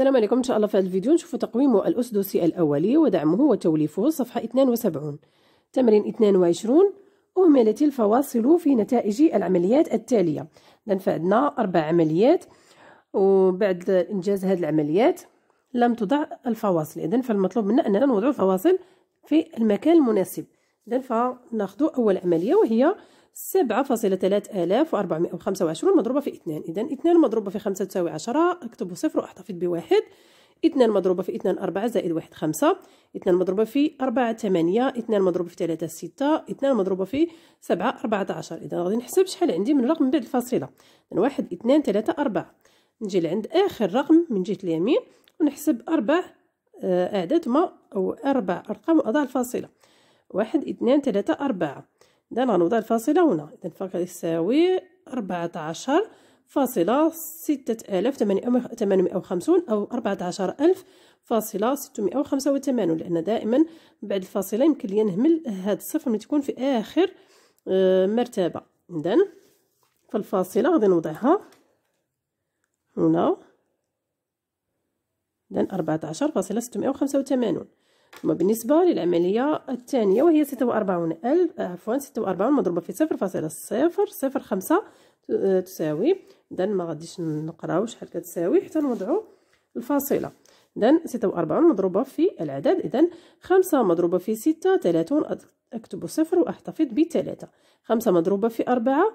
السلام عليكم إن شاء الله في هذا الفيديو نشوفوا تقويم الأسدسي الأولي ودعمه وتوليفه صفحة 72 تمرين 22 أهملت الفواصل في نتائج العمليات التالية إذن فعدنا أربع عمليات وبعد إنجاز هذه العمليات لم تضع الفواصل إذن فالمطلوب منا أننا نوضع الفواصل في المكان المناسب إذن فناخذ أول عملية وهي سبعة فاصلة تلات آلاف وأربعمائة وخمسة وعشرون مضروبة في اثنان إذا اثنان مضروبة في خمسة تساوي عشرة أكتب صفر وأحتفظ بواحد اثنان مضروبة في اثنان أربعة زائد واحد خمسة اثنان مضروبة في أربعة ثمانية اثنان مضروبة في ثلاثة ستة اثنان مضروبة في سبعة أربعة عشر إذا غادي نحسب شحال عندي من رقم بعد الفاصلة واحد اثنان ثلاثة أربعة نجي لعند آخر رقم من جهة اليمين ونحسب أربع آه، أعداد ما أو أربع أرقام وأضع الفاصلة واحد اثنان ثلاثة أربعة إذا غنوضع الفاصلة هنا إذا فكيساوي أربعة عشر فاصلة ستة آلاف أو وخمسون أو أربعة عشر ألف فاصلة ستمائة وخمسة وثمانون لأن دائما بعد الفاصلة يمكن لي نهمل هاد الصفر ملي تكون في آخر آه، مرتبة إذا فالفاصلة غادي نوضعها هنا إذا أربعة عشر فاصلة ستمائة وخمسة وثمانون أما بالنسبة للعملية الثانية وهي ستة وأربعون ألف عفوا ستة وأربعون مضروبة في صفر فاصلة صفر صفر خمسة تساوي إذا ما غاديش نقراو شحال كتساوي حتى نوضعو الفاصلة إذا ستة وأربعون مضروبة في العدد إذا خمسة مضروبة في ستة تلاتون أكتب صفر وأحتفظ بتلاتة خمسة مضروبة في أربعة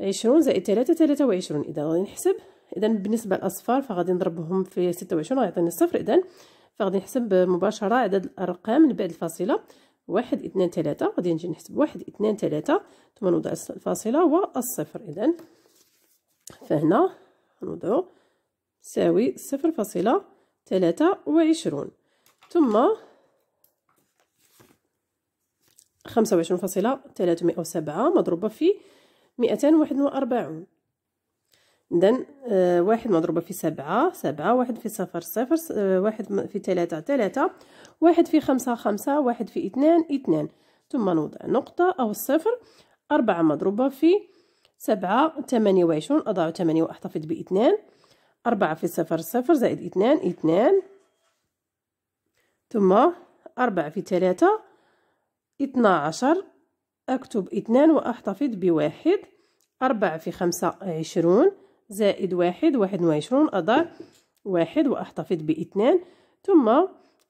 عشرون زائد تلاتة تلاتة وعشرون إذا غادي نحسب إذا بالنسبة للأصفار فغادي نضربهم في ستة وعشرون غيعطيني صفر إذا فغادي نحسب مباشره عدد الارقام من بعد الفاصله واحد اثنان ثلاثة غادي نجي نحسب واحد اثنان ثلاثة ثم نوضع الفاصلة والصفر إذا فهنا غنوضعو تساوي صفر فاصلة ثلاثة وعشرون ثم خمسة وعشرون فاصلة ثلاثمائة وسبعة مضروبة في مئتان واحد وأربعون إذا آه، واحد مضروبة في سبعة سبعة واحد في صفر صفر آه، واحد في ثلاثة ثلاثة واحد في خمسة خمسة واحد في اثنان اثنان ثم نوضع نقطة أو الصفر أربعة مضروبة في سبعة ثمانية وعشرون أضع ثمانية وأحتفظ باثنان أربعة في صفر صفر زائد اثنان اثنان ثم أربعة في ثلاثة اثنا عشر أكتب اثنان وأحتفظ بواحد أربعة في خمسة عشرون زائد واحد واحد وعشرون أضع واحد وأحتفظ باثنان ثم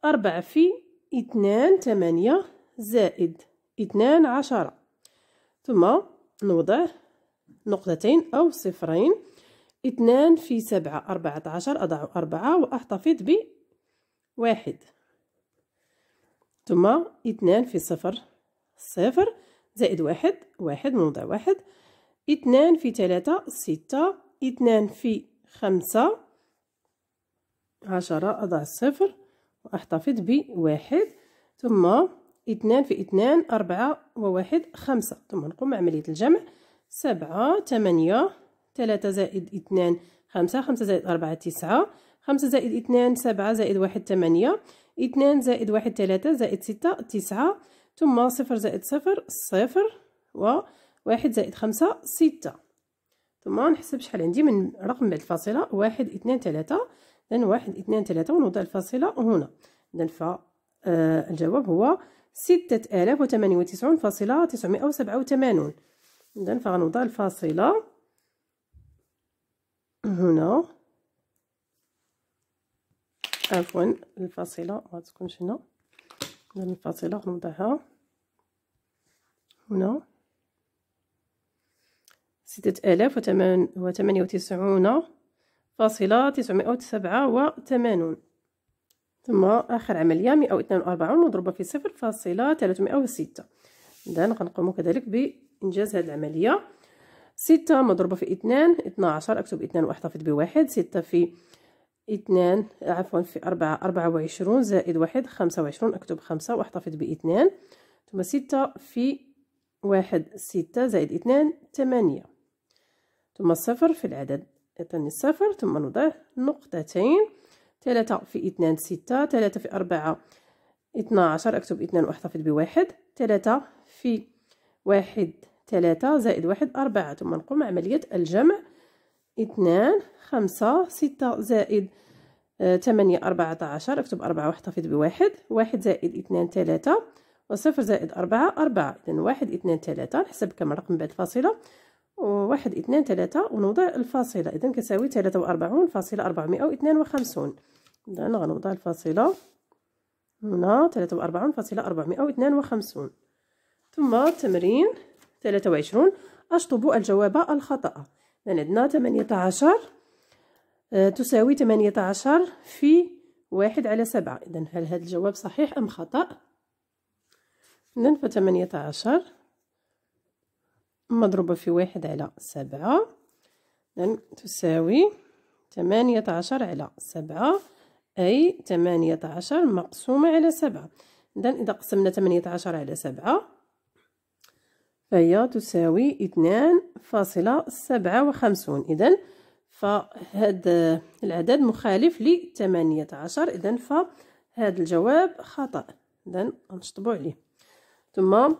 أربعة في اثنان ثمانية زائد اثنان عشرة ثم نوضع نقطتين أو صفرين اثنان في سبعة أربعة عشر أضع أربعة وأحتفظ بواحد ثم اثنان في صفر صفر زائد واحد واحد نوضع واحد اثنان في ثلاثة ستة اثنان في خمسة عشرة أضع الصفر وأحتفظ بواحد ثم اثنان في اثنان أربعة وواحد خمسة ثم نقوم بعملية الجمع سبعة ثمانية ثلاثة زائد اثنان خمسة خمسة زائد أربعة تسعة خمسة زائد اثنان سبعة زائد واحد ثمانية اثنان زائد واحد ثلاثة زائد ستة تسعة ثم صفر زائد صفر صفر وواحد زائد خمسة ستة ثم نحسب شحال عندي من رقم بعد الفاصله واحد اثنان ثلاثة اذا واحد اثنان ثلاثة ونوضع الفاصله هنا اذا فالجواب آه، هو ستة آلاف وثمانية وتسعون فاصلة تسعمائة وسبعة وثمانون إذا فغنوضع الفاصلة هنا عفوا الفاصلة مغتكونش هنا إذا الفاصلة غنوضعها هنا ستة آلاف وثمانية وتسعون فاصلة تسعمائة وسبعة وثمانون ثم آخر عملية مئة واثنان وأربعون مضروبة في صفر فاصلة ثلاثمائة وستة إذن غنقوم كذلك بإنجاز هذه العملية ستة مضروبة في اثنان اثنا عشر أكتب اثنان وأحتفظ بواحد ستة في اثنان عفوا في أربعة أربعة وعشرون زائد واحد خمسة وعشرون أكتب خمسة وأحتفظ باثنان ثم ستة في واحد ستة زائد اثنان ثمانية ثم صفر في العدد يعطيني صفر ثم نضع نقطتين ثلاثة في اثنان ستة ثلاثة في أربعة اثنا عشر أكتب اثنان وأحتفظ بواحد ثلاثة في واحد ثلاثة زائد واحد أربعة ثم نقوم عملية الجمع اثنان خمسة ستة زائد آه، ثمانية أربعة عشر أكتب أربعة واحتفظ بواحد واحد زائد اثنان ثلاثة وصفر زائد أربعة أربعة إذن واحد اثنان ثلاثة نحسب كم رقم بعد فاصلة واحد اثنان ثلاثة ونوضع الفاصلة إذا كتساوي ثلاثة وأربعون فاصلة أربعمائة وإثنان وخمسون إذا غنوضع الفاصلة هنا ثلاثة وأربعون فاصلة أربعمائة واثنان وخمسون ثم تمرين ثلاثة وعشرون أشطب الجواب الخطأ إذا عندنا ثمانية عشر آه، تساوي ثمانية عشر في واحد على سبعة إذا هل هذا الجواب صحيح أم خطأ؟ إذا فثمانية عشر مضروبة في واحد على سبعة إذن تساوي ثمانية عشر على سبعة أي ثمانية عشر مقسومة على سبعة إذن إذا قسمنا ثمانية عشر على سبعة فهي تساوي اثنان فاصلة سبعة وخمسون إذن فهذا العدد مخالف لثمانية عشر إذن فهذا الجواب خطأ إذن غنشطبو عليه ثم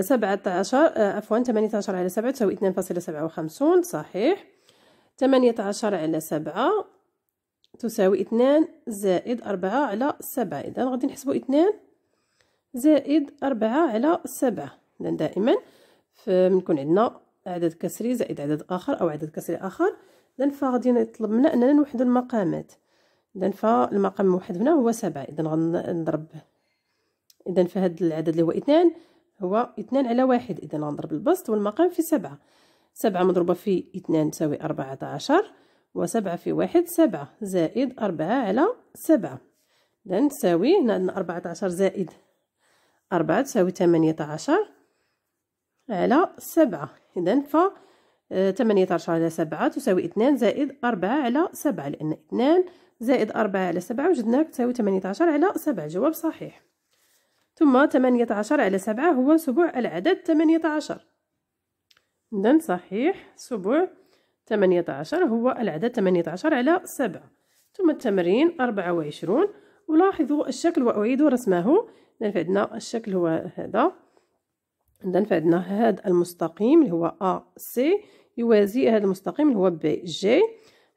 سبعة عشر آه، عفوا ثمانية عشر على سبعة تساوي اثنان فاصلة سبعة وخمسون صحيح ثمانية عشر على سبعة تساوي اثنان زائد أربعة على سبعة إذا غادي نحسبو اثنان زائد أربعة على سبعة إذا دائما فمنكون عندنا عدد كسري زائد عدد آخر أو عدد كسري آخر إذا فغادي يطلب منا أننا نوحدو المقامات إذا فالمقام الموحد هنا هو سبعة إذا غنضرب إذا فهاد العدد اللي هو اثنان هو اثنان على واحد اذا غنضرب البسط والمقام في سبعة سبعة مضروبة في اثنان تساوي أربعة عشر وسبعة في واحد سبعة زائد أربعة على سبعة اذا تساوي هنا عندنا أربعة عشر زائد أربعة تساوي ثمانية عشر على سبعة اذا ف ثمانية آه، عشر على سبعة تساوي اثنان زائد أربعة على سبعة لأن اثنان زائد أربعة على سبعة وجدناك تساوي ثمانية عشر على سبعة جواب صحيح ثم 18 على 7 هو سبع العدد 18 إذن صحيح سبع 18 هو العدد 18 على 7 ثم التمرين 24 ولاحظوا الشكل وأعيدوا رسمه إذن فعندنا الشكل هو هذا إذن فعندنا هذا المستقيم اللي هو أ سي يوازي هذا المستقيم اللي هو بي جي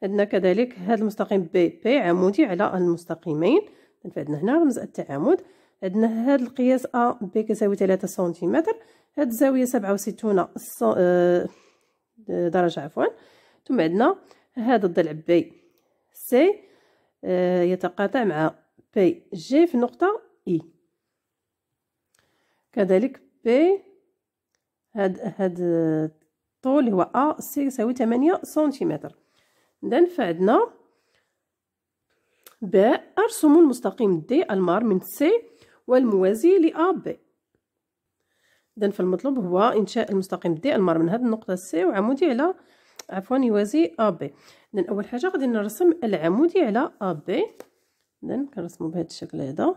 عندنا كذلك هذا المستقيم بي بي عمودي على المستقيمين إذن فعندنا هنا رمز التعامد عندنا هذا القياس ا بي كساوي 3 سنتيمتر هذه الزاويه 67 درجه عفوا ثم عندنا هذا الضلع بي سي يتقاطع مع بي جي في نقطه اي كذلك بي هاد هاد الطول هو ا سي يساوي 8 سنتيمتر اذا فعندنا ب الرسوم المستقيم دي المار من سي والموازي لأ بي إذا فالمطلوب هو إنشاء المستقيم دي المار من هذه النقطة سي وعمودي على عفوا يوازي أ بي إذا أول حاجة غادي نرسم العمودي على أ بي إذا كنرسمو بهذا الشكل هذا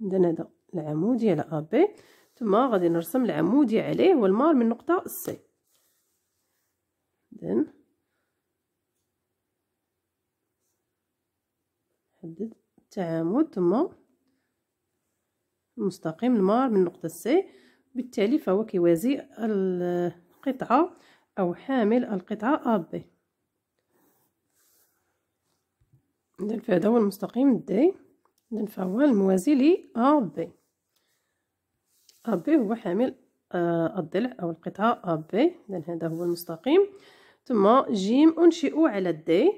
إذا هذا العمودي على أ بي ثم غادي نرسم العمودي عليه والمار من نقطة سي إذا حدد التعامد ثم مستقيم المار من نقطة سي بالتالي فهو كيوازي القطعة أو حامل القطعة AB إذن فهذا هو المستقيم دي إذن فهو الموازي ل AB AB هو حامل آه، الضلع أو القطعة AB إذن هذا هو المستقيم ثم جيم أنشئ على دي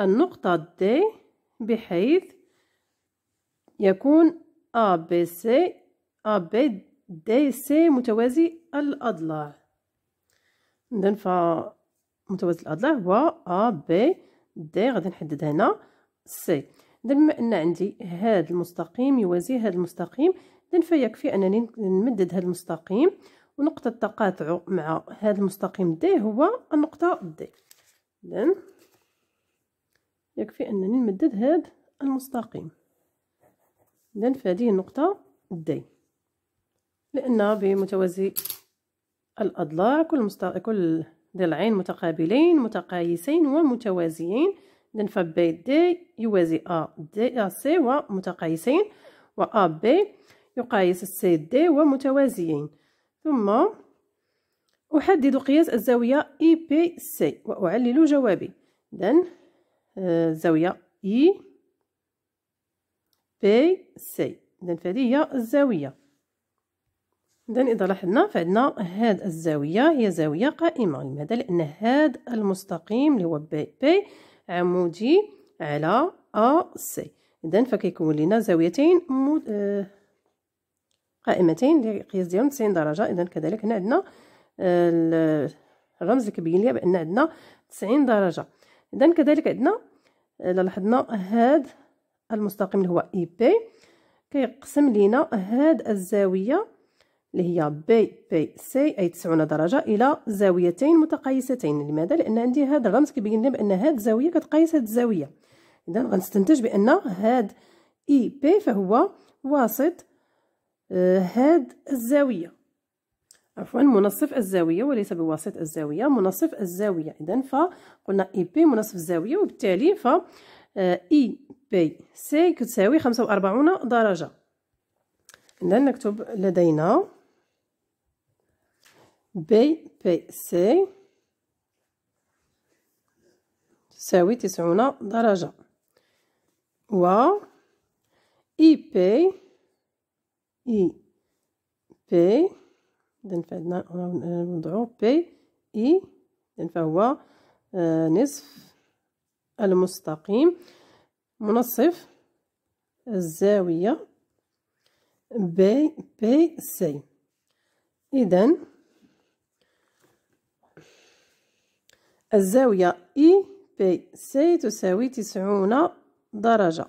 النقطة دي بحيث يكون ABC ABDC متوازي الأضلاع إذن فمتوازي الأضلاع هو ABD غادي نحدد هنا C إذن بما أن عندي هذا المستقيم يوازي هذا المستقيم إذن فيكفي أنني نمدد هذا المستقيم ونقطة تقاطعه مع هذا المستقيم D هو النقطة D إذن يكفي أنني نمدد هذا المستقيم إذا في هذه النقطة الداي لأن بمتوازي الأضلاع كل مست... كل ضلعين متقابلين متقايسين ومتوازيين إذا فبي دي يوازي أ دي أ سي ومتقايسين ا بي يقايس السي دي ومتوازيين ثم أحدد قياس الزاوية إي بي سي وأعلل جوابي إذا الزاوية آه، إي e بي سي إذا فهذه هي الزاوية إذا إذا لاحظنا فعندنا هاد الزاوية هي زاوية قائمة لماذا؟ لأن هاد المستقيم اللي هو بي بي عمودي على أ سي إذا فكيكون لنا زاويتين مد... آه... قائمتين لقياس ديالهم 90 درجة إذا كذلك هنا عندنا آه... الرمز اللي كيبين ليا بأن عندنا 90 درجة إذا كذلك عندنا إلا آه، لاحظنا هاد المستقيم اللي هو اي e بي كيقسم لينا هاد الزاويه اللي هي بي بي سي اي 90 درجه الى زاويتين متقايستين لماذا لان عندي هذا الرمز كيبين لنا بان هاد الزاويه كتقايس هاد الزاويه اذا غنستنتج بان هاد اي e بي فهو واسط آه، هاد الزاويه عفوا منصف الزاويه وليس بواسط الزاويه منصف الزاويه اذا فقلنا اي e بي منصف الزاويه وبالتالي ف اي بي سي كتساوي خمسة وأربعون درجة إذا نكتب لدينا بي بي سي تساوي تسعون درجة و اي e بي اي e بي إذا فعندنا نوضعو بي اي e إذا فهو آه، نصف المستقيم منصف الزاوية بي بي سي إذا الزاوية إي بي سي تساوي تسعون درجة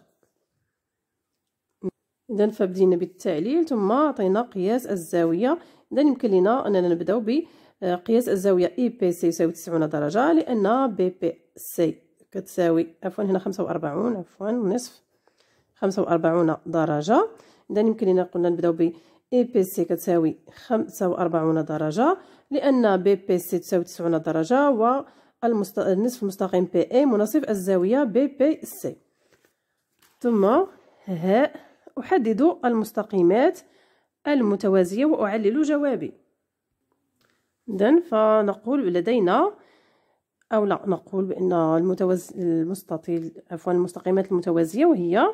إذا فبدينا بالتعليل ثم عطينا قياس الزاوية إذا يمكن لنا أننا نبداو بقياس الزاوية إي بي سي يساوي تسعون درجة لأن بي بي سي كتساوي عفوا هنا خمسة وأربعون عفوا ونصف خمسة وأربعون درجة إذا يمكن لنا قلنا نبداو ب اي بي سي كتساوي خمسة وأربعون درجة لأن بي بي سي تساوي تسعون درجة و المست... النصف المستقيم بي اي مناصف الزاوية بي بي سي ثم ها أحدد المستقيمات المتوازية وأعلل جوابي اذا فنقول لدينا أو لا نقول بأن المتوز... المستطيل عفوا المستقيمات المتوازية وهي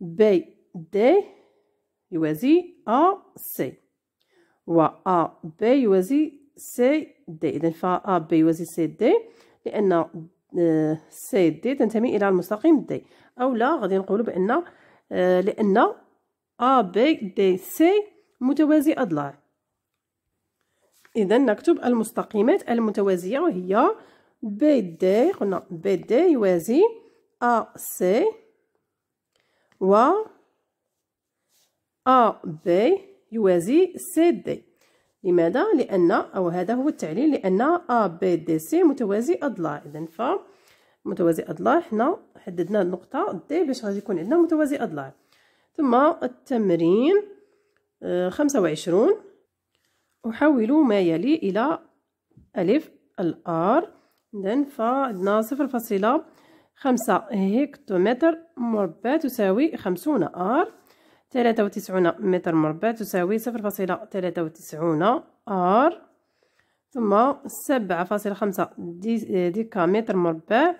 بي دي يوازي ا سي و ا بي يوازي سي دي إذا ف ا B يوازي سي دي لأن سي آه، دي تنتمي إلى المستقيم دي أو لا غادي نقول بأن آه، لأن ا بي دي سي متوازي أضلاع إذا نكتب المستقيمات المتوازية وهي بي دي قلنا بي دي يوازي أ سي و أ بي يوازي سي دي لماذا؟ لأن أو هذا هو التعليل لأن أ بي دي سي متوازي أضلاع إذا ف متوازي أضلاع حنا حددنا النقطة دي باش غادي يكون عندنا متوازي أضلاع ثم التمرين آه، خمسة وعشرون أحول ما يلي إلى ألف الآر إذن فعندنا صفر فاصلة خمسة هكتومتر مربع تساوي خمسون آر ثلاثة وتسعون متر مربع تساوي صفر فاصلة ثلاثة وتسعون آر ثم سبعة فاصلة خمسة ديكا متر مربع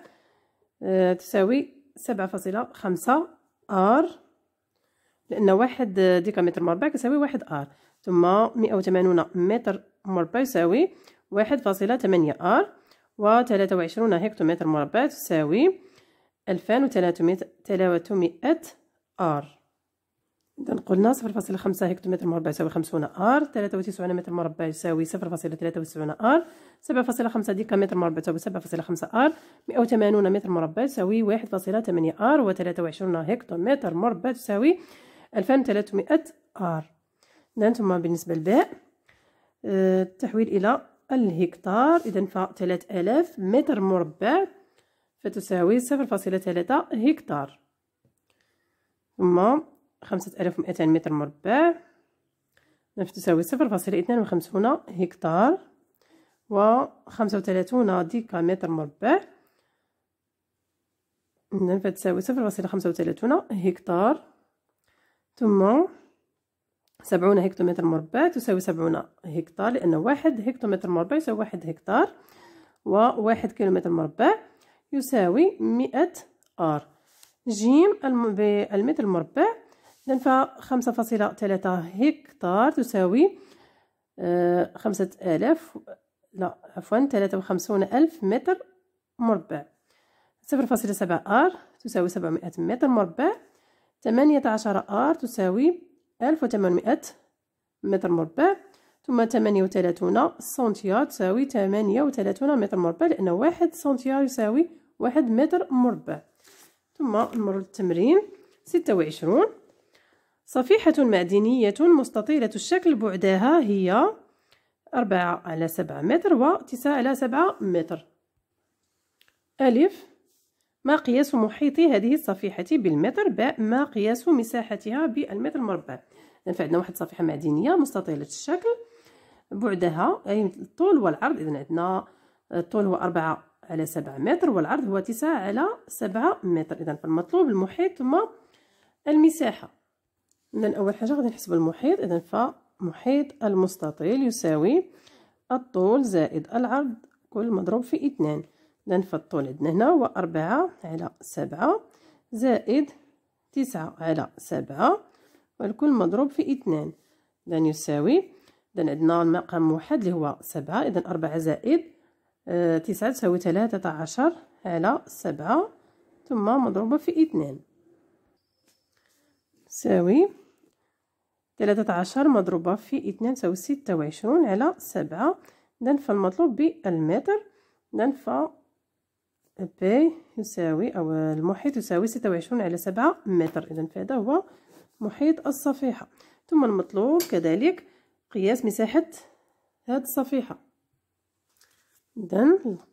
آه، تساوي سبعة فاصلة خمسة آر لأن واحد ديكا متر مربع كيساوي واحد آر ثم 180 متر مربع يساوي 1.8 ار و 23 هكتومتر مربع تساوي 2300 ار إذا قلنا 0.5 هكتومتر مربع يساوي 50 ار 93 متر مربع يساوي 0.93 ار 7.5 ديكامتر مربع يساوي 7.5 ار 180 متر مربع يساوي 1.8 ار و 23 هكتومتر مربع تساوي 2300 ار ثم بالنسبة للبيع آه، التحويل إلى الهكتار إذا فثلاث آلاف متر مربع فتساوي صفر فاصلة تلاتة هكتار ثم خمسة آلاف ومئتان متر مربع فتساوي صفر فاصلة اثنان وخمسون هكتار وخمسة وثلاثون ديكا متر مربع إذا فتساوي صفر فاصلة خمسة وثلاثون هكتار ثم سبعون هكتومتر مربع تساوي سبعون هكتار لأن واحد هكتومتر مربع يساوي واحد هكتار وواحد كيلومتر مربع يساوي مئة آر جيم بالمتر المربع إذن فخمسة فاصلة تلاتة هكتار تساوي آه، خمسة آلاف لا عفوا تلاتة وخمسون ألف متر مربع صفر فاصلة سبعة آر تساوي سبعمائة متر مربع تمانية عشر آر تساوي 1800 متر مربع ثم 38 سنتيار تساوي 38 متر مربع لأن واحد سنتيار يساوي واحد متر مربع ثم نمر للتمرين 26 صفيحة معدنية مستطيلة الشكل بعدها هي 4 على 7 متر و 9 على 7 متر ألف ما قياس محيط هذه الصفيحة بالمتر باء ما قياس مساحتها بالمتر مربع إذا عندنا واحد الصفيحة معدنية مستطيلة الشكل بعدها أي الطول والعرض إذا عندنا الطول هو أربعة على سبعة متر والعرض هو تسعة على سبعة متر إذا فالمطلوب المحيط ثم المساحة إذا أول حاجة غادي نحسب المحيط إذا فمحيط المستطيل يساوي الطول زائد العرض كل مضروب في اثنان ننفض عندنا هنا هو أربعة على سبعة زائد تسعة على سبعة والكل مضروب في اثنان إذن يساوي إذن عندنا المقام واحد اللي هو سبعة إذن أربعة زائد آه، تسعة تساوي ثلاثة عشر على سبعة ثم مضروبة في اثنان تساوي ثلاثة عشر مضروبة في اثنان تساوي ستة وعشرون على سبعة إذن فالمطلوب بالمتر إذن بي يساوي أو المحيط يساوي ستة وعشرون على سبعة متر إذا فهذا هو محيط الصفيحة ثم المطلوب كذلك قياس مساحة هذه الصفيحة إذا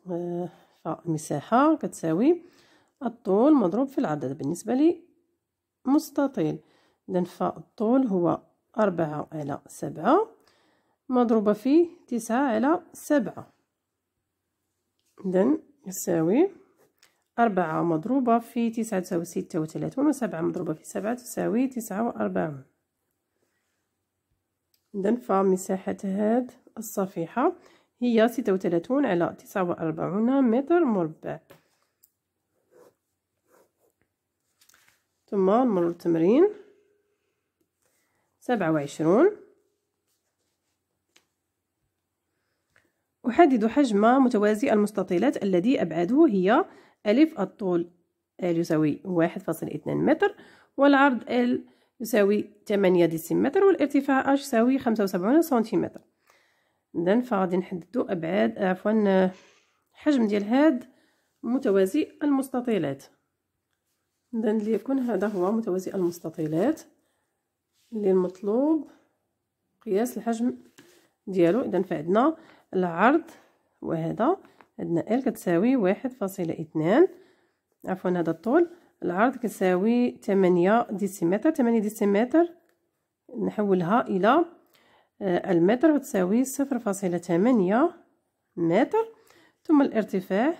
آه، فمساحة كتساوي الطول مضروب في العدد بالنسبة لي مستطيل إذا فالطول هو أربعة على سبعة مضروبة في تسعة على سبعة إذا يساوي أربعة مضروبة في تسعة تساوي ستة وثلاثون وسبعة مضروبة في سبعة تساوي تسعة وأربعون إذن فمساحة هاد الصفيحة هي ستة وثلاثون على تسعة وأربعون متر مربع ثم نمر التمرين سبعة وعشرون أحدد حجم متوازي المستطيلات الذي أبعاده هي ألف الطول ال يساوي واحد فاصل اثنان متر والعرض ال يساوي تمانية ديسيمتر والارتفاع اش يساوي خمسة وسبعون سنتيمتر إذن فغادي نحددو أبعاد عفوا حجم ديال هاد متوازي المستطيلات إذن ليكون هذا هو متوازي المستطيلات اللي المطلوب قياس الحجم ديالو إذن فعندنا العرض وهذا عندنا ال كتساوي واحد فاصلة اثنان عفوا هذا الطول العرض كتساوي ثمانية ديسيمتر ثمانية ديسيمتر نحولها الى آه، المتر وتساوي صفر فاصلة ثمانية متر ثم الارتفاع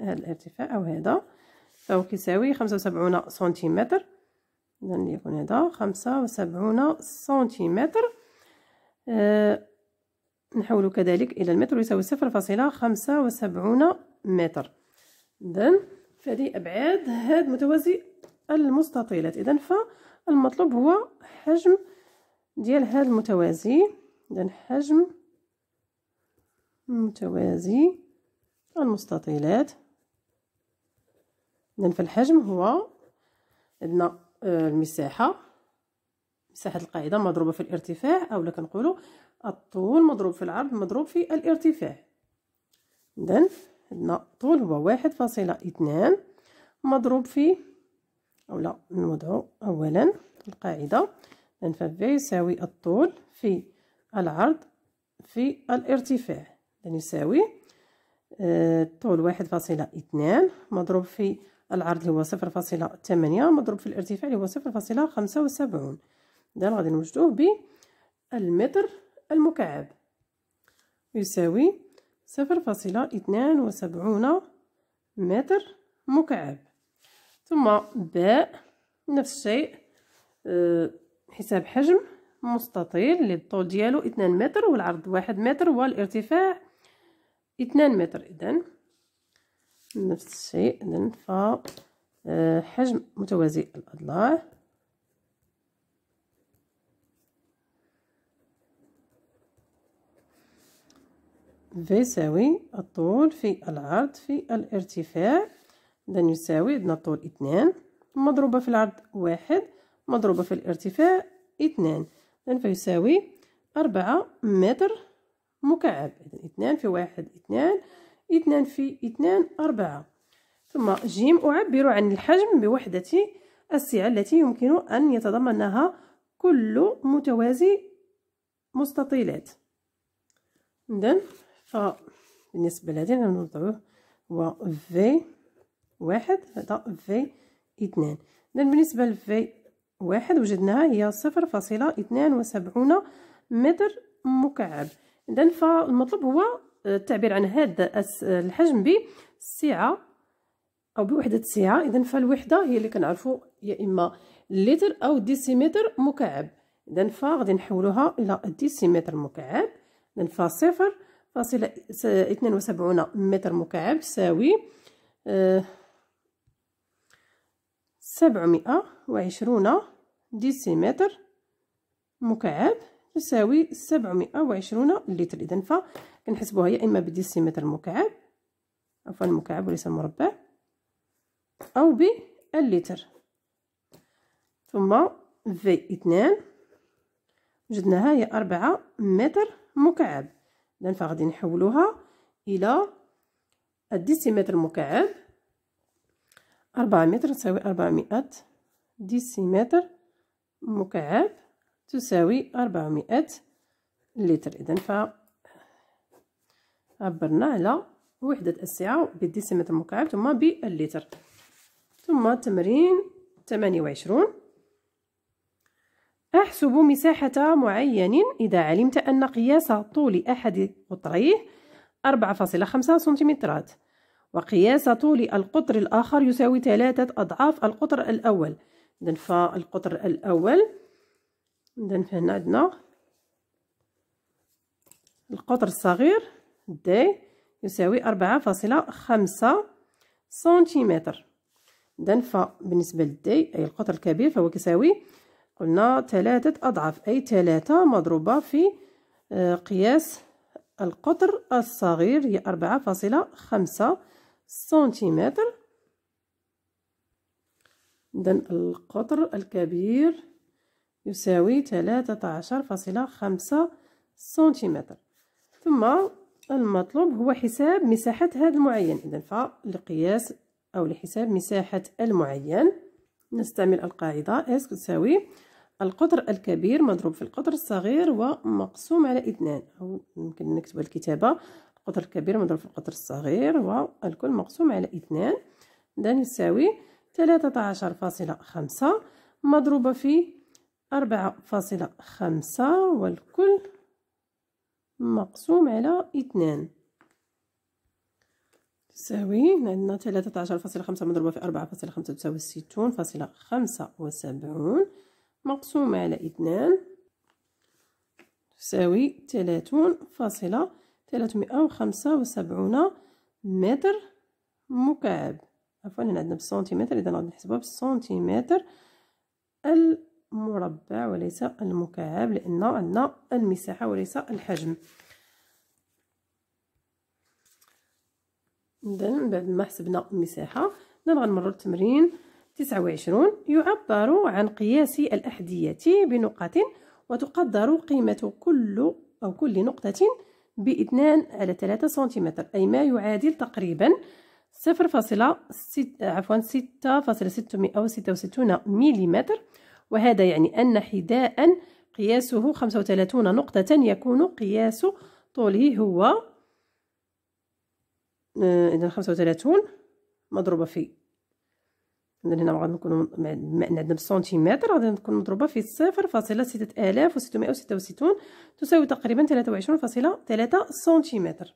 هذا الارتفاع او هذا فهو كيساوي خمسة وسبعون سنتيمتر اذا يكون هذا خمسة وسبعون سنتيمتر آه نحول كذلك إلى المتر يساوي صفر فاصلة خمسة وسبعون متر إذن فهذه أبعاد هاد متوازي المستطيلات إذن فالمطلوب هو حجم ديال هاد المتوازي إذن حجم متوازي المستطيلات إذن فالحجم هو عندنا آه، المساحة مساحه القاعده مضروبه في الارتفاع اولا كنقولوا الطول مضروب في العرض مضروب في الارتفاع اذا عندنا الطول هو واحد فاصلة اثنان مضروب في اولا نوضعو اولا القاعده اذا ففي يساوي الطول في العرض في الارتفاع يعني يساوي الطول آه، واحد فاصلة اثنان مضروب في العرض اللي هو صفر فاصلة ثمانية مضروب في الارتفاع اللي هو صفر فاصلة خمسة وسبعون إذا غادي نوجدوه بالمتر المكعب يساوي صفر فاصلة اثنان وسبعون متر مكعب ثم باء نفس الشيء آه، حساب حجم مستطيل اللي الطول ديالو اثنان متر والعرض واحد متر والارتفاع اثنان متر اذا نفس الشيء اذا ف آه، حجم متوازي الاضلاع فيساوي الطول في العرض في الارتفاع إذا يساوي عندنا الطول اثنان مضروبة في العرض واحد مضروبة في الارتفاع اثنان إذا فيساوي أربعة متر مكعب اثنان في واحد اثنان اثنان في اثنان أربعة ثم جيم أعبر عن الحجم بوحدة السعة التي يمكن أن يتضمنها كل متوازي مستطيلات إذن فبالنسبه لهذا غنوضعوه هو في واحد هذا في اثنان اذا بالنسبه لفي واحد وجدناها هي صفر فاصله اثنان وسبعون متر مكعب اذا فالمطلوب هو التعبير عن هذا الحجم بسعة او بوحده سعة اذا فالوحده هي اللي كنعرفو يا اما لتر او ديسيمتر مكعب اذا فغادي نحولوها الى ديسيمتر مكعب اذا فصفر فاصلة اثنان وسبعون متر مكعب تساوي آه، سبعمائة وعشرون ديسيمتر مكعب تساوي سبعمائة وعشرون لتر إذن فكنحسبوها يا إما بديسيمتر مكعب عفوا مكعب وليس مربع أو باللتر ثم في اثنان وجدناها هي أربعة متر مكعب إذن فغادي نحولوها إلى الديسيمتر مكعب أربعة متر تساوي أربعمائة ديسيمتر مكعب تساوي أربعمائة لتر إذن ف عبرنا على وحدة السعة بالديسيمتر مكعب ثم باللتر ثم تمرين وعشرون أحسب مساحة معين إذا علمت أن قياس طول أحد قطريه 4.5 سنتيمترات وقياس طول القطر الآخر يساوي ثلاثة أضعاف القطر الأول إذن فالقطر الأول إذن فهنا عندنا القطر الصغير دي يساوي أربعة فاصلة خمسة سنتيمتر إذن فبالنسبة لدي أي القطر الكبير فهو كيساوي قلنا ثلاثة أضعاف أي ثلاثة مضروبة في آه، قياس القطر الصغير هي أربعة فاصلة خمسة سنتيمتر إذن القطر الكبير يساوي ثلاثة عشر فاصلة خمسة سنتيمتر ثم المطلوب هو حساب مساحة هذا المعين إذن فلقياس أو لحساب مساحة المعين نستعمل القاعدة S تساوي القطر الكبير مضروب في القطر الصغير ومقسوم على اثنان أو يمكن نكتب الكتابة القطر الكبير مضروب في القطر الصغير والكل مقسوم على اثنان ده يساوي ثلاثة عشر فاصلة خمسة مضروبة في أربعة فاصلة خمسة والكل مقسوم على اثنان تساوي عندنا عشر فاصلة خمسة مضروبة في أربعة فاصلة خمسة تساوي ستون فاصلة خمسة وسبعون مقسومة على اثنان تساوي فاصلة وخمسة وسبعون متر مكعب عفوا هنا عندنا بالسنتيمتر إذا غادي نحسبوها بالسنتيمتر المربع وليس المكعب لأن عندنا المساحة وليس الحجم من بعد ما حسبنا المساحه هنا التمرين تسعة وعشرون يعبر عن قياس الاحذيه بنقاط وتقدر قيمه كل او كل نقطه باثنان على ثلاثة سنتيمتر اي ما يعادل تقريبا صفر فاصلة ست عفوا ستة فاصلة وستة وستون مليمتر وهذا يعني ان حذاء قياسه خمسة وثلاثون نقطه يكون قياس طوله هو آه، اذا خمسة وتلاتون مضروبة في عندنا هنا غادي نكون بما عندنا بالسنتيمتر غادي تكون مضروبة في صفر فاصلة ستة آلاف وستمائة وستة وستون تساوي تقريبا تلاتة وعشرون فاصلة تلاتة سنتيمتر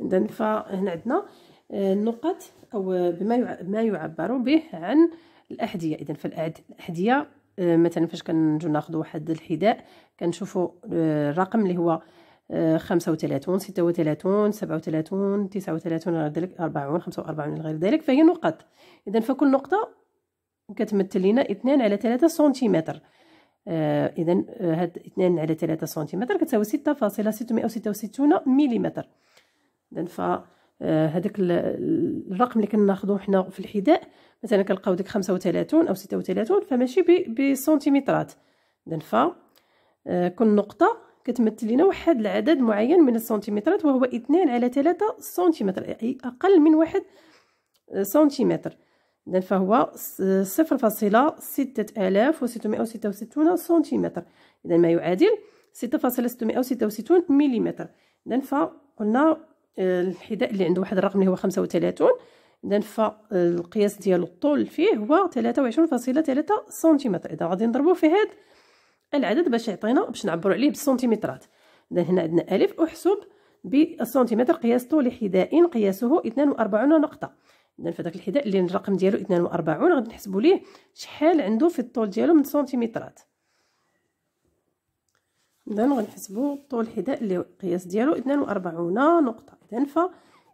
اذا فهنا عندنا آه، النقط او بما ما يعبر به عن الاحذيه اذا فالاحذيه آه، مثلا فاش كنجو ناخذ واحد الحذاء كنشوفوا الرقم اللي هو آه، خمسة وتلاتون ستة وتلاتون سبعة وتلاتون تسعة وتلاتون غير ذلك أربعون خمسة وأربعون غير ذلك فهي نقط إذا فكل نقطة كتمثل لنا اثنان على ثلاثة سنتيمتر آه، إذا آه، هاد اثنان على ثلاثة سنتيمتر كتساوي ستة فاصلة مئة وستة وستون مليمتر إذا ف هداك الرقم اللي كناخدو حنا في الحذاء مثلا كنلقاو ديك خمسة وتلاتون او ستة وتلاتون فماشي بسنتيمترات اذا ف كل نقطه كتمثل لنا واحد العدد معين من السنتيمترات وهو اثنان على ثلاثة سنتيمتر أي يعني أقل من واحد سنتيمتر إذن فهو صفر فاصلة ستة آلاف وستمائة وستة وستون سنتيمتر إذن ما يعادل ستة فاصلة ستمائة وستة وستون مليمتر إذن فقلنا آه، الحذاء اللي عنده واحد الرقم اللي هو خمسة وثلاثون إذن فالقياس ديال الطول فيه هو ثلاثة وعشرون فاصلة ثلاثة سنتيمتر إذا غادي نضربو في هاد العدد باش يعطينا باش نعبروا عليه بالسنتيمترات اذا هنا عندنا الف احسب بالسنتيمتر قياس طول حذاء قياسه 42 نقطه اذا فداك الحذاء اللي الرقم ديالو 42 غادي نحسبوا ليه شحال عنده في الطول ديالو من سنتيمترات اذا غنحسبوا طول الحذاء اللي القياس ديالو 42 نقطه اذا ف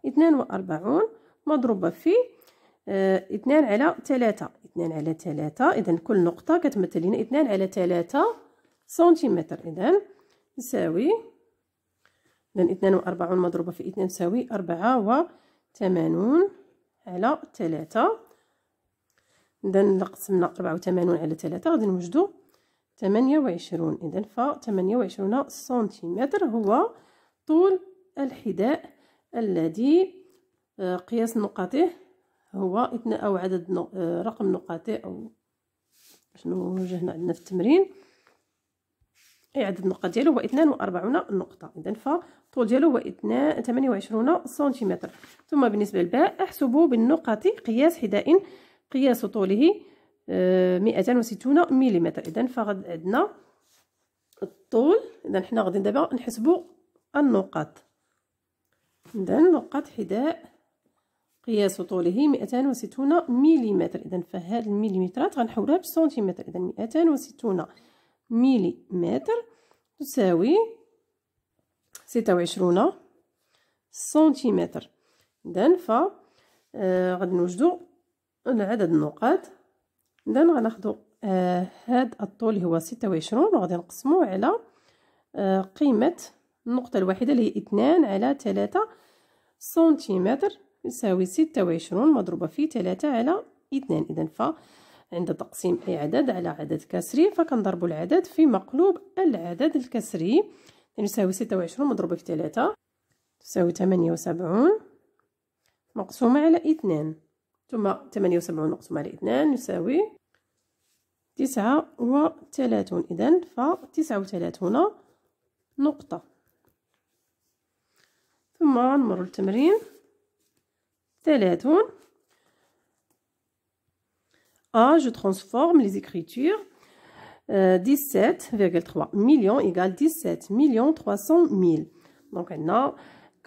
42 مضروبه في اه 2 على 3 2 على 3 اذا كل نقطه كتمثل لنا 2 على 3 سنتيمتر اذا يساوي إذن اثنان وأربعون مضروبة في اثنان تساوي أربعة وثمانون على ثلاثة إذن قسمنا أربعة وثمانون على ثلاثة غادي نوجدو ثمانية وعشرون إذن فثمانية وعشرون سنتيمتر هو طول الحذاء الذي آه، قياس نقاطه هو اثنان أو عدد آه، رقم نقاطه أو شنو وجهنا عندنا في التمرين أي عدد النقط ديالو هو اثنان وأربعون نقطة إذا فالطول ديالو هو اثنان ثمانية وعشرون سنتيمتر ثم بالنسبة للباء أحسبو بالنقط قياس حذاء قياس طوله آه، مئتان وستون مليمتر إذا فغد عندنا الطول إذا حنا غادي دابا نحسبو النقط إذا نقط حذاء قياس طوله مئتان وستون مليمتر إذا فهاد المليمترات غنحولها بالسنتيمتر إذا مئتان وستون مليمتر تساوي ستة وعشرون سنتيمتر إذن ف آه غادي نوجدو عدد النقاط إذن غناخدو آه هاد الطول هو ستة وعشرون وغادي نقسمو على آه قيمة النقطة الواحدة اللي هي اثنان على ثلاثة سنتيمتر يساوي ستة وعشرون مضروبة في ثلاثة على اثنان إذن ف عند تقسيم أي عدد على عدد كسري فكنضرب العدد في مقلوب العدد الكسري يساوي ستة وعشرون مضروبة في ثلاثة تساوي ثمانية وسبعون مقسومة على اثنان ثم ثمانية وسبعون مقسومة على اثنان يساوي تسعة وثلاثون إذن فتسعة وثلاثون نقطة ثم نمر التمرين ثلاثون A, je transforme les écritures. Euh, 17,3 millions égale 17 300 000 Donc, دونك عندنا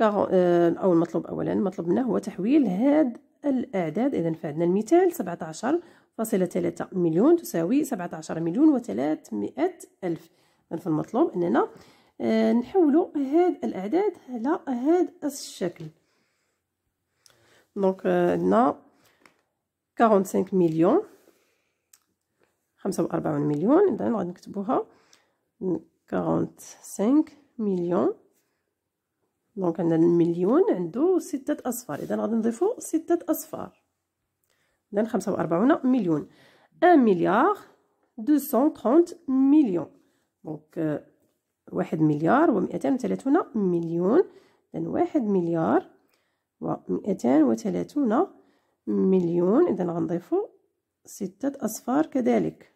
euh, اول مطلب اولا مطلب منا هو تحويل هاد الاعداد اذا فعندنا المثال 17.3 مليون تساوي 17 مليون و300 الف اذا فالمطلوب اننا آه، نحولوا هاد الاعداد على هاد الشكل دونك عندنا 45 مليون خمسة وأربعون مليون إذا غادي نكتبوها كارونت سانك مليون دونك عندنا المليون عندو ستة أصفار إذا غادي نضيفو ستة أصفار إذا خمسة وأربعون مليون أن مليار دو سون تخونت مليون دونك واحد مليار ومئتان وثلاثون مليون إذا واحد مليار ومئتان وثلاثون مليون إذا غنضيفو ستة أصفار كذلك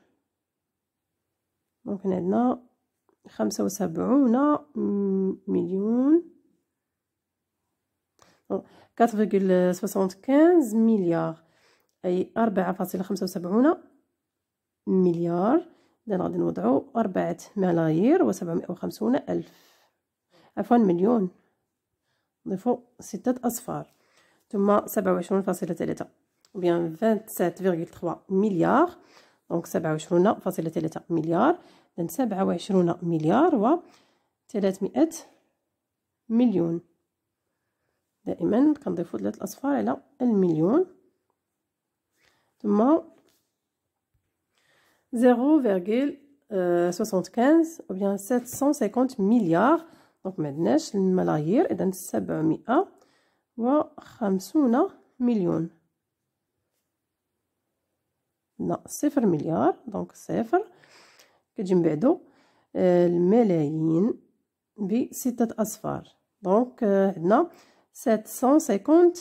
هنا عندنا خمسة وسبعون مليون كاتر فيكول سوسونت كانز مليار أي أربعة فاصلة خمسة وسبعون مليار إذن غادي نوضعو أربعة ملايير وسبعمائة وخمسون ألف عفوا مليون نضيفو ستة أصفار ثم سبعة وعشرون فاصلة تلاتة وبيان فانت سات فيغول تخوا مليار دونك سبعة وعشرون فاصلة ثلاثة مليار إذن سبعة وعشرون مليار و ثلاثمائة مليون دائما كنضيفو ثلاث الأصفار على المليون ثم زيرو فيغيل أو بيان سيكونت مليار دونك معندناش الملايير إذن سبعمائة وخمسون مليون عندنا صفر مليار دونك صفر كتجي من بعدو آه، الملايين بستة أصفار دونك آه، عندنا ساتسون سيكونت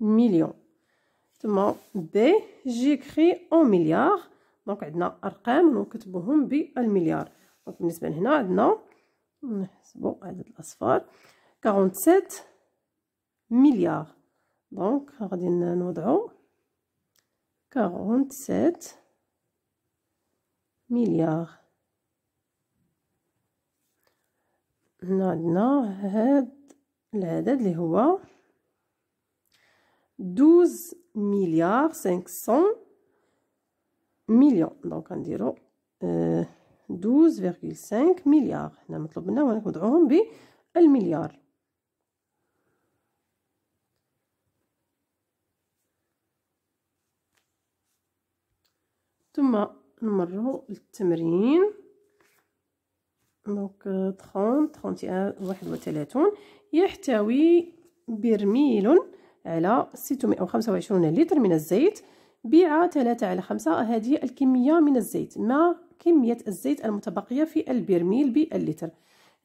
مليون ثم بي كخي اون مليار دونك عندنا ارقام ونكتبوهم بالمليار دونك بالنسبه لهنا عندنا نحسبو عدد الاصفار 47 مليار دونك غادي نوضعو 47 sept مليار هنا عندنا هاد العدد اللي هو دوز مليار 500 مليون دونك غنديرو دوز سانك مليار هنا مطلوب منا ونوضعوهم بالمليار ثم نمرو للتمرين دونك 30 31 31 يحتوي برميل على 625 لتر من الزيت بيع 3 على 5 هذه الكمية من الزيت ما كمية الزيت المتبقية في البرميل باللتر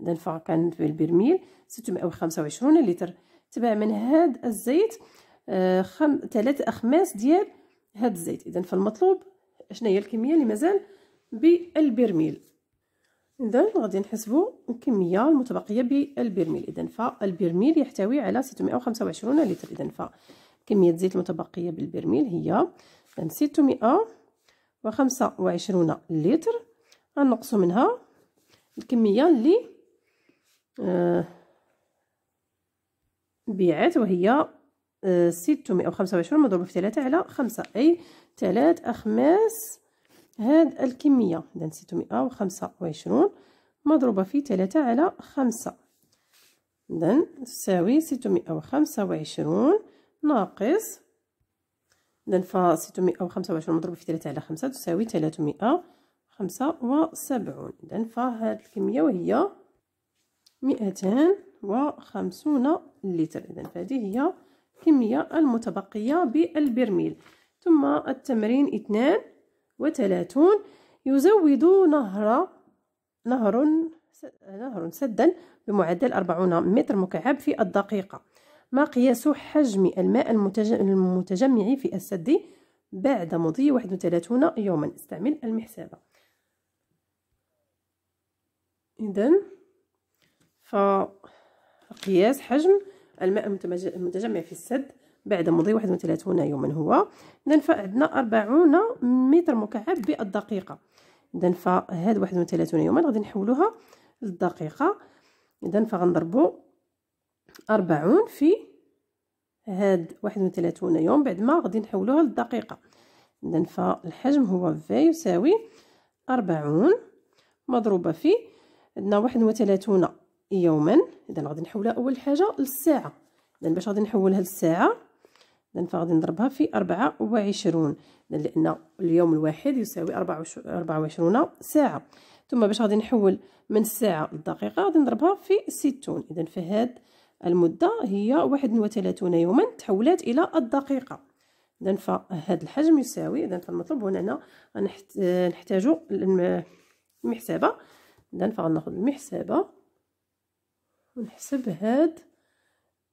إذا فكان في البرميل 625 لتر تباع من هاد الزيت آه خم... أخماس ديال هاد الزيت إذا فالمطلوب شنو هي الكميه اللي مازال بالبرميل اذا غادي نحسبوا الكميه المتبقيه بالبرميل اذا فالبرميل يحتوي على 625 لتر اذا فكميه الزيت المتبقيه بالبرميل هي 625 لتر غنقصوا منها الكميه اللي آه بيعت وهي 625 آه، مضروبه في 3 على 5 اي ثلاث أخماس هاد الكمية إذا ستمائة وخمسة وعشرون مضروبة في ثلاثة على خمسة إذا تساوي ستمائة وخمسة وعشرون ناقص إذا فستمائة وخمسة وعشرون مضروبة في ثلاثة على خمسة تساوي ثلاثمائة خمسة وسبعون إذا فهاد الكمية وهي مئتان وخمسون لتر إذا فهذه هي الكمية المتبقية بالبرميل ثم التمرين اثنان وثلاثون يزود نهر نهر نهر سدا بمعدل أربعون متر مكعب في الدقيقة ما قياس حجم الماء المتجمع في السد بعد مضي واحد وثلاثون يوما استعمل المحسابة إذا فقياس حجم الماء المتجمع في السد بعد مضي 31 يوما هو إذا فعندنا 40 متر مكعب بالدقيقة إذا فهاد 31 يوما غادي نحولوها للدقيقة إذا فغنضربوا 40 في هاد 31 يوم بعد ما غادي نحولوها للدقيقة إذا فالحجم هو في يساوي 40 مضروبة في عندنا 31 يوما إذا غادي نحولها أول حاجة للساعة إذا باش غادي نحولها للساعة إذن فغادي نضربها في أربعة وعشرون لأن اليوم الواحد يساوي أربعة وعشرون ساعة ثم باش غادي نحول من الساعة للدقيقة غادي نضربها في ستون إذا فهاد المدة هي واحد وثلاثون يوما تحولات إلى الدقيقة إذن فهاد الحجم يساوي إذن فالمطلوب هنا الم- المحسبة إذن فغناخد المحسبة ونحسب هاد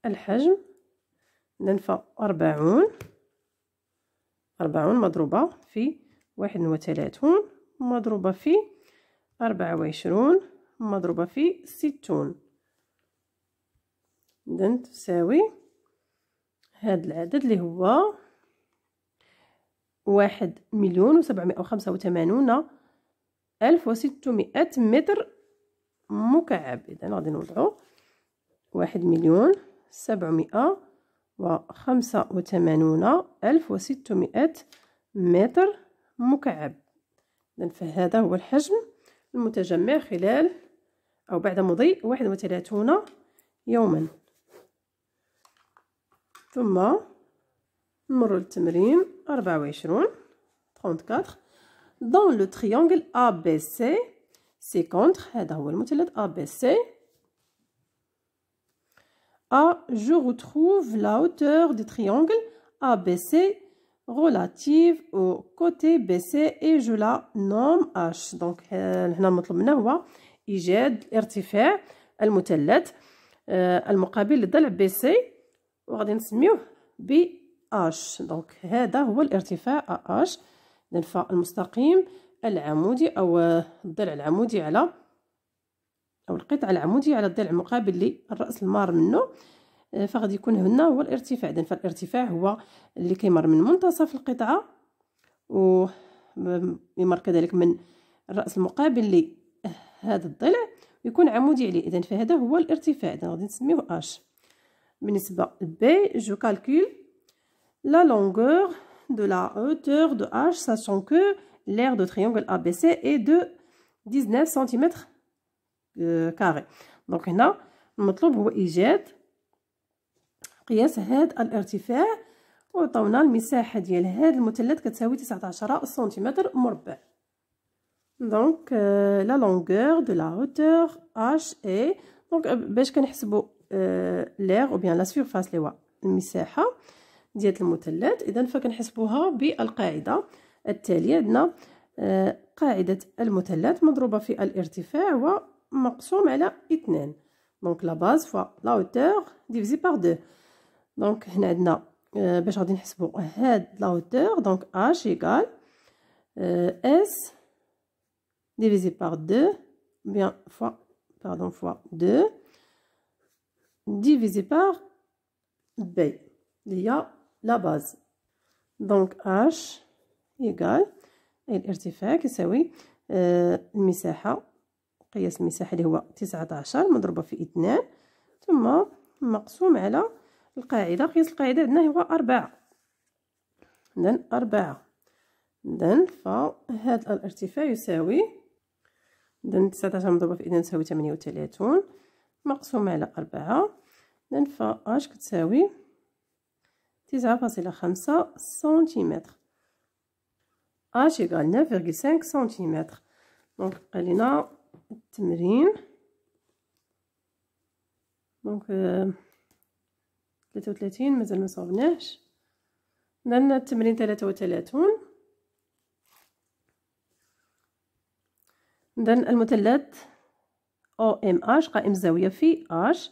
الحجم ننفى أربعون أربعون مضروبة في واحد وثلاثون مضروبة في أربعة وعشرون مضروبة في ستون إذن تساوي هاد العدد اللي هو واحد مليون وسبعمائة وخمسة وثمانون ألف وستمائة متر مكعب إذن غادي نوضعو واحد مليون سبعمائة وخمسة وثمانون ألف وستمائة متر مكعب إذن فهذا هو الحجم المتجمع خلال أو بعد مضي واحد وثلاثون يوما ثم نمر للتمرين أربعة وعشرون لو dans أ بي ABC سي كونتر هذا هو المثلث ABC A, je retrouve la hauteur du triangle ABC relative au côté BC et je la nomme H. Donc, هنا المطلوب منا هو إيجاد ارتفاع المثلث آه، المقابل لضلع BC وغادي نسميوه ب H. دونك هذا هو الارتفاع أ H. إذن فالمستقيم العمودي أو الضلع العمودي على أو القطع العمودي على الضلع مقابل للرأس المار منه آه، فغادي يكون هنا هو الارتفاع إذن فالارتفاع هو اللي كيمر من منتصف القطعة يمر كذلك من الرأس المقابل لهذا آه، الضلع ويكون عمودي عليه إذن فهذا هو الارتفاع إذن غادي نسميه اش بالنسبة بي جو كالكول لا longueur دو la hauteur de H, sachant que l'aire de triangle ABC اي دو 19 سنتيمتر آه، كاري دونك هنا المطلوب هو ايجاد قياس هاد الارتفاع وعطاونا المساحه ديال هاد المثلث كتساوي 19 سنتيمتر مربع دونك آه، لا لونغور دو لا هوتور اش اي دونك آه، باش كنحسبوا لير او بيان لا سيرفاس لي هو المساحه ديال المثلث اذا فكنحسبوها بالقاعده التاليه عندنا قاعده المثلث مضروبه في الارتفاع و Donc, la base fois la hauteur divisé par 2. Donc, nous euh, avons la hauteur. Donc, H égale euh, S divisé par 2. Bien, fois, pardon, fois 2, divisé par B. Il y a la base. Donc, H égale, et l'artifact, c'est oui, le euh, message. قياس المساحة اللي هو تسعة عشر مضروبة في اثنان ثم مقسوم على القاعدة قياس القاعدة عندنا هو أربعة إذن أربعة إذن فهذا الارتفاع يساوي إذن تسعة عشر مضروبة في اثنان تساوي ثمانية وثلاثون مقسوم على أربعة إذن فأش كتساوي تسعة فاصلة خمسة سنتيمتر اش يقال سانك سنتيمتر دونك بقى لينا التمرين دونك ثلاثة وثلاثين مازال ما صوبناش درنا التمرين ثلاثة وثلاثون إذن المثلث او ام اش قائم الزاوية في اش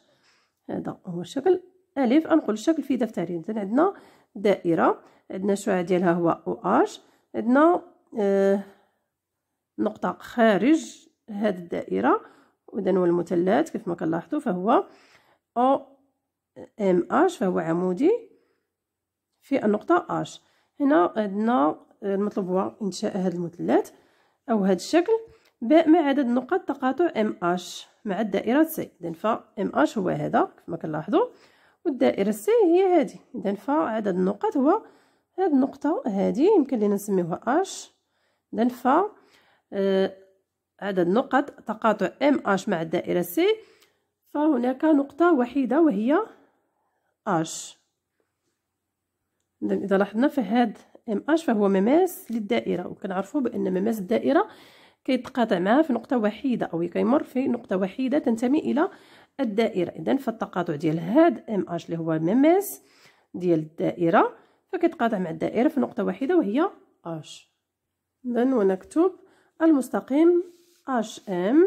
هذا هو الشكل الف انقل الشكل في دفترين إذن عندنا دائره عندنا الشعاع ديالها هو او اش عندنا آه نقطه خارج هاد الدائره هو المثلث كيف ما كنلاحظوا فهو او ام اش فهو عمودي في النقطه اش هنا عندنا المطلوب هو انشاء هاد المثلث او هاد الشكل مع عدد نقط تقاطع ام اش مع الدائره سي اذا ف ام اش هو هذا كيف ما كنلاحظوا والدائره سي هي هذه اذا فعدد النقط هو هاد النقطه هذه يمكن لينا نسميوها اش اذا ف عدد نقط تقاطع ام اش مع الدائرة سي فهناك نقطة وحيدة وهي اش إذا لاحظنا فهاد اش فهو مماس للدائرة وكنعرفوا بأن مماس الدائرة كيتقاطع معها في نقطة وحيدة أو كيمر في نقطة وحيدة تنتمي إلى الدائرة إذا فالتقاطع ديال هاد ام اش اللي هو مماس ديال الدائرة فكيتقاطع مع الدائرة في نقطة وحيده وهي اش إذا ونكتب المستقيم اش ام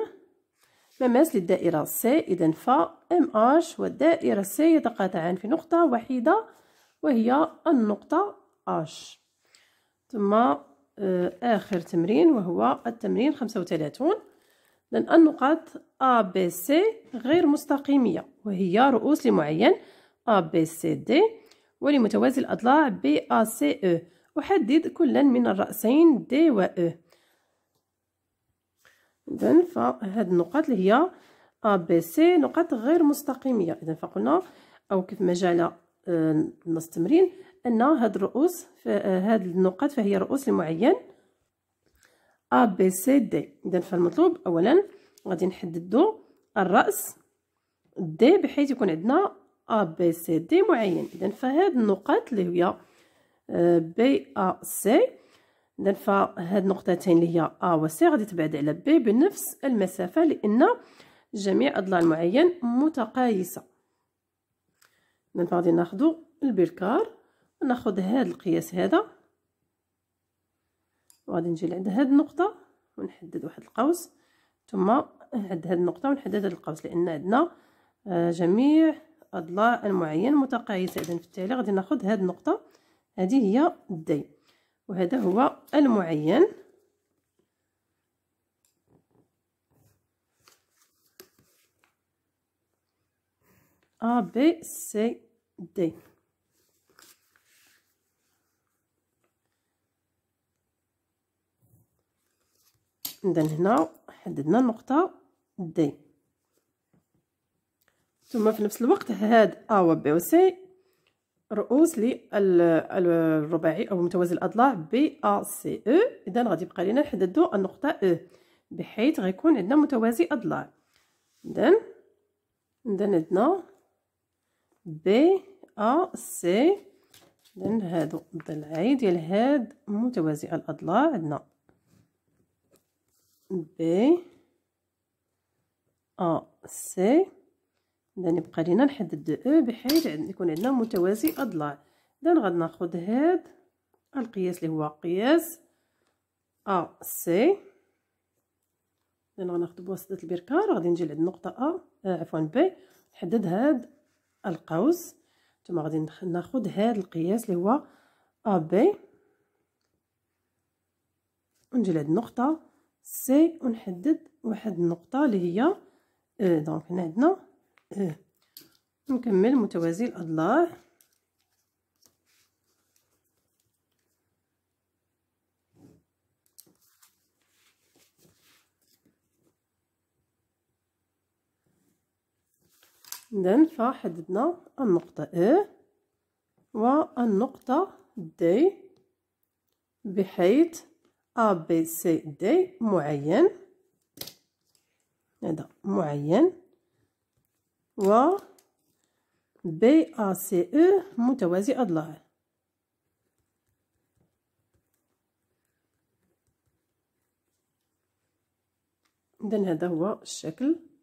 مماس للدائرة سي إذا ف ام اش والدائرة سي يتقاطعان في نقطة واحدة وهي النقطة اش ثم آه، آخر تمرين وهو التمرين 35 لأن النقاط ا ب سي غير مستقيمية وهي رؤوس لمعين ا B سي دي ولمتوازي الأضلاع ب ا سي او أحدد كلا من الرأسين دي و او e. اذا فهاد النقط اللي هي ا بي سي نقط غير مستقيميه اذا فقلنا او كيف ما جاء آه، نص التمرين ان هاد الرؤوس هاد النقط فهي رؤوس لمعين ا بي سي دي اذا فالمطلوب اولا غادي نحددوا الراس دي بحيث يكون عندنا ا بي سي دي معين اذا فهاد النقط اللي هي بي ا سي نرفع فهاد النقطتين اللي هي ا و سي غادي تبعد على بي بنفس المسافه لان جميع اضلاع المعين متقايسه اذا غادي ناخذ البركار وناخذ هاد القياس هذا وغادي نجي لعند هاد النقطه ونحدد واحد القوس ثم عند هاد النقطه ونحدد هاد القوس لان عندنا آه، جميع اضلاع المعين متقايسه اذا في التالي غادي ناخذ هاد النقطه هذه هي دي وهذا هو المعين A B C D إذن هنا حددنا النقطة D ثم في نفس الوقت هاد A و B و C رؤوس للرباعي او متوازي الاضلاع بي ا سي او اذا غادي يبقى لينا نحددو النقطه او e، بحيث غيكون عندنا متوازي اضلاع اذا اذا عندنا بي ا سي اذا هادو الضلعين ديال هاد متوازي الاضلاع عندنا بي ا سي اذا يبقى لينا نحدد أو بحيث يكون عندنا متوازي أضلاع اذا غادي ناخد هاد القياس اللي هو قياس أ سي اذا غناخد بواسطة البركار غادي نجي لعند النقطة أ آه، عفوا بي نحدد هاد القوس ثم غادي ناخد هاد القياس اللي هو أ بي ونجي لعند النقطة سي ونحدد واحد النقطة اللي هي آه، دونك هنا عندنا إيه. نكمل متوازي الاضلاع إذن فحددنا النقطة A إيه والنقطة D بحيث A B C D معين هذا معين و بي أ سي او متوازي أضلاع إذا هذا هو الشكل